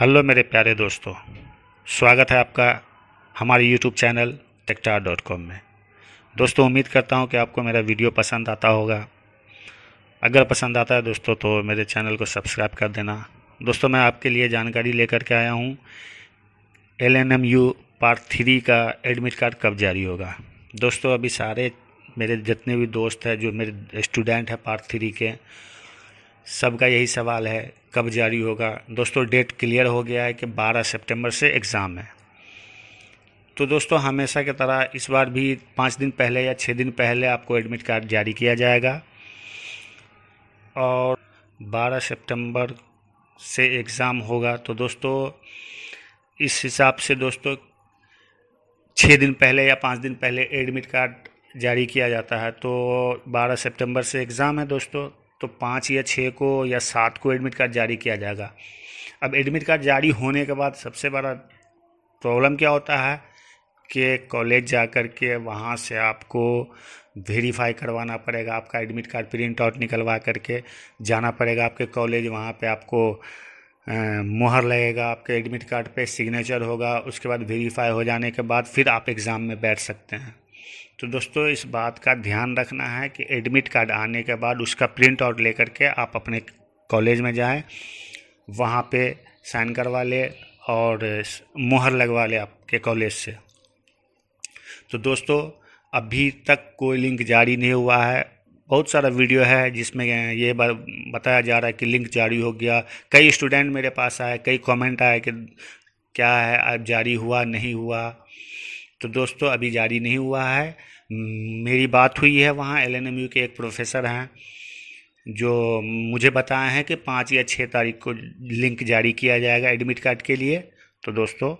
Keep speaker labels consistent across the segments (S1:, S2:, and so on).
S1: hello मेरे प्यारे दोस्तों स्वागत है आपका हमारे YouTube channel Techtar dot com में दोस्तों उम्मीद करता हूँ कि आपको मेरा वीडियो पसंद आता होगा अगर पसंद आता है दोस्तों तो मेरे चैनल को सब्सक्राइब कर देना दोस्तों मैं आपके लिए जानकारी लेकर के आया हूँ L N M U part three का एडमिट कार्ड कब जारी होगा दोस्तों अभी सारे मेरे जितने भी दोस्त हैं जो मेरे स्टूडेंट हैं पार्ट थ्री के सबका यही सवाल है कब जारी होगा दोस्तों डेट क्लियर हो गया है कि 12 सितंबर से एग्ज़ाम है तो दोस्तों हमेशा की तरह इस बार भी पाँच दिन पहले या छः दिन पहले आपको एडमिट कार्ड जारी किया जाएगा और 12 सितंबर से एग्ज़ाम होगा तो दोस्तों इस हिसाब से दोस्तों छः दिन पहले या पाँच दिन पहले एडमिट कार्ड जारी किया जाता है तो 12 सितंबर से एग्ज़ाम है दोस्तों तो पाँच या छः को या सात को एडमिट कार्ड जारी किया जाएगा अब एडमिट कार्ड जारी होने के बाद सबसे बड़ा प्रॉब्लम क्या होता है कि कॉलेज जा कर के वहाँ से आपको वेरीफाई करवाना पड़ेगा आपका एडमिट कार्ड प्रिंट आउट निकलवा करके जाना पड़ेगा आपके कॉलेज वहाँ पे आपको मोहर लगेगा आपके एडमिट कार्ड पे सिग्नेचर होगा उसके बाद वेरीफाई हो जाने के बाद फिर आप एग्ज़ाम में बैठ सकते हैं तो दोस्तों इस बात का ध्यान रखना है कि एडमिट कार्ड आने के बाद उसका प्रिंट आउट लेकर के आप अपने कॉलेज में जाएं वहाँ पे साइन करवा ले और मुहर लगवा ले आपके कॉलेज से तो दोस्तों अभी तक कोई लिंक जारी नहीं हुआ है बहुत सारा वीडियो है जिसमें ये बताया जा रहा है कि लिंक जारी हो गया कई स्टूडेंट मेरे पास आए कई कमेंट आए कि क्या है अब जारी हुआ नहीं हुआ तो दोस्तों अभी जारी नहीं हुआ है मेरी बात हुई है वहाँ एल के एक प्रोफेसर हैं जो मुझे बताए हैं कि पाँच या छः तारीख को लिंक जारी किया जाएगा एडमिट कार्ड के लिए तो दोस्तों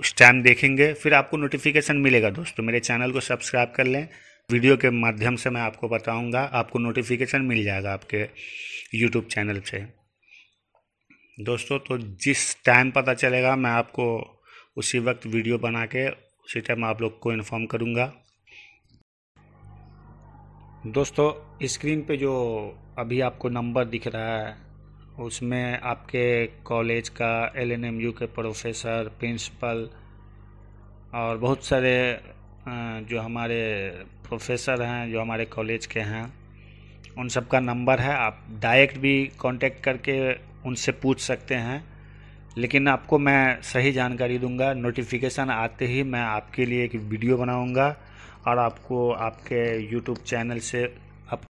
S1: उस टाइम देखेंगे फिर आपको नोटिफिकेशन मिलेगा दोस्तों मेरे चैनल को सब्सक्राइब कर लें वीडियो के माध्यम से मैं आपको बताऊंगा आपको नोटिफिकेशन मिल जाएगा आपके यूट्यूब चैनल से दोस्तों तो जिस टाइम पता चलेगा मैं आपको उसी वक्त वीडियो बना के उसी टाइम आप लोग को इन्फॉर्म करूँगा दोस्तों स्क्रीन पे जो अभी आपको नंबर दिख रहा है उसमें आपके कॉलेज का एल एन एम यू के प्रोफेसर प्रिंसिपल और बहुत सारे जो हमारे प्रोफेसर हैं जो हमारे कॉलेज के हैं उन सब का नंबर है आप डायरेक्ट भी कांटेक्ट करके उनसे पूछ सकते हैं लेकिन आपको मैं सही जानकारी दूंगा नोटिफिकेशन आते ही मैं आपके लिए एक वीडियो बनाऊंगा और आपको आपके यूट्यूब चैनल से